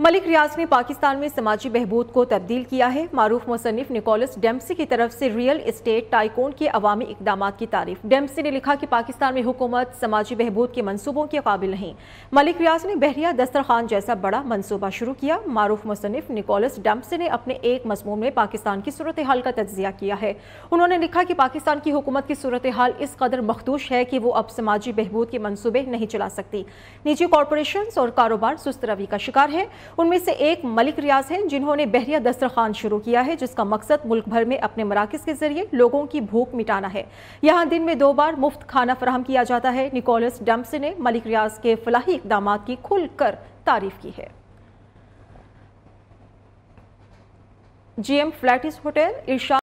मलिक रियाज ने पाकिस्तान में समाजी बहबूद को तब्दील किया है मारूफ मुसनफ निकोलस डेम्पसी की तरफ से रियल इस्टेट टाइकोन के अवामी इकदाम की तारीफ डेम्पसी ने लिखा कि पाकिस्तान में हुकूमत समाजी बहबूद के मनसूबों के काबिल नहीं मलिक रियाज ने बहरिया दस्तरखान जैसा बड़ा मनसूबा शुरू किया मारूफ मुसनफ निकोलस डेम्पसी ने अपने एक मजमून में पाकिस्तान की सूरत हाल का तजिया किया है उन्होंने लिखा कि पाकिस्तान की हुकूमत की सूरत हाल इस कदर मखदूश है कि वो अब समाजी बहबूद के मनसूबे नहीं चला सकती निजी कॉरपोरेशन और कारोबार सुस्त रवि का शिकार है उनमें से एक मलिक रियाज हैं जिन्होंने बहरिया दस्तरखान शुरू किया है जिसका मकसद मुल्क भर में अपने मराकज़ के जरिए लोगों की भूख मिटाना है यहाँ दिन में दो बार मुफ्त खाना फराहम किया जाता है निकोलस डम्पस ने मलिक रियाज के फलाही इकदाम की खुलकर तारीफ की है जीएम फ्लैटिस होटल ईशा